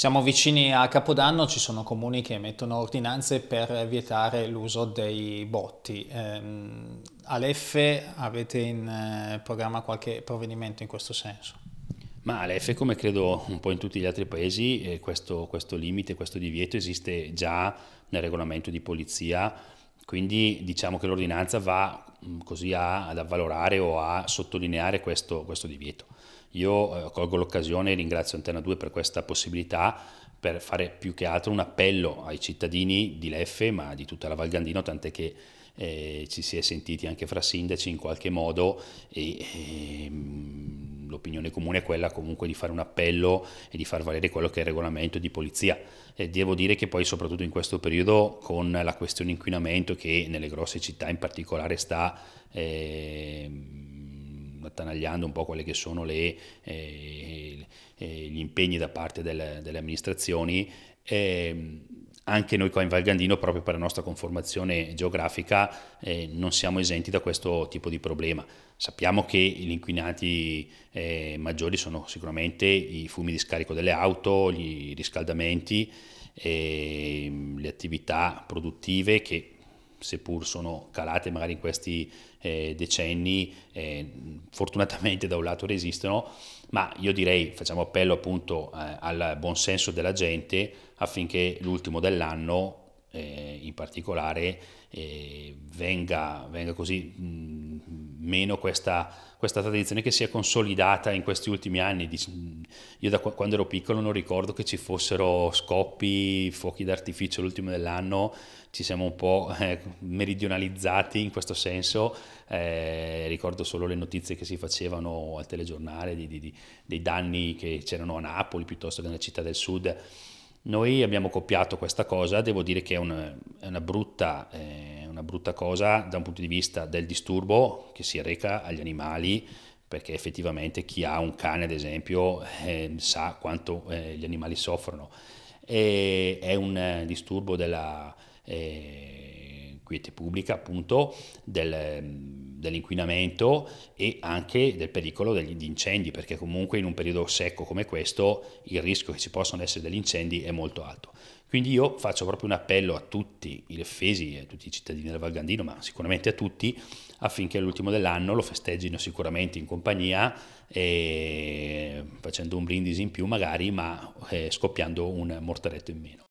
Siamo vicini a Capodanno, ci sono comuni che emettono ordinanze per vietare l'uso dei botti. Ehm, Aleffe avete in eh, programma qualche provvedimento in questo senso? Ma all'EFE, come credo un po' in tutti gli altri paesi, eh, questo, questo limite, questo divieto esiste già nel regolamento di polizia quindi diciamo che l'ordinanza va mm, così a, ad avvalorare o a sottolineare questo, questo divieto. Io eh, colgo l'occasione e ringrazio Antena 2 per questa possibilità per fare più che altro un appello ai cittadini di Leffe, ma di tutta la Val Gandino, tant'è che eh, ci si è sentiti anche fra sindaci in qualche modo e, e ehm, l'opinione comune è quella comunque di fare un appello e di far valere quello che è il regolamento di polizia. E devo dire che poi soprattutto in questo periodo con la questione inquinamento che nelle grosse città in particolare sta... Eh, attanagliando un po' quelli che sono eh, le, eh, gli impegni da parte delle, delle amministrazioni, eh, anche noi qua in Valgandino, proprio per la nostra conformazione geografica, eh, non siamo esenti da questo tipo di problema. Sappiamo che gli inquinanti eh, maggiori sono sicuramente i fumi di scarico delle auto, i riscaldamenti, eh, le attività produttive che seppur sono calate magari in questi eh, decenni, eh, fortunatamente da un lato resistono, ma io direi facciamo appello appunto eh, al senso della gente affinché l'ultimo dell'anno eh, in particolare eh, venga, venga così... Mh, meno questa, questa, tradizione che si è consolidata in questi ultimi anni. Io da quando ero piccolo non ricordo che ci fossero scoppi, fuochi d'artificio l'ultimo dell'anno, ci siamo un po' eh, meridionalizzati in questo senso, eh, ricordo solo le notizie che si facevano al telegiornale di, di, di, dei danni che c'erano a Napoli piuttosto che nella città del sud. Noi abbiamo copiato questa cosa, devo dire che è, un, è una brutta... Eh, una brutta cosa da un punto di vista del disturbo che si reca agli animali, perché effettivamente chi ha un cane, ad esempio, eh, sa quanto eh, gli animali soffrono. E è un eh, disturbo della eh, quiete pubblica, appunto, del mm, dell'inquinamento e anche del pericolo degli incendi, perché comunque in un periodo secco come questo il rischio che ci possano essere degli incendi è molto alto. Quindi io faccio proprio un appello a tutti i leffesi, a tutti i cittadini del Valgandino, ma sicuramente a tutti, affinché l'ultimo dell'anno lo festeggino sicuramente in compagnia, facendo un brindisi in più magari, ma eh, scoppiando un mortaretto in meno.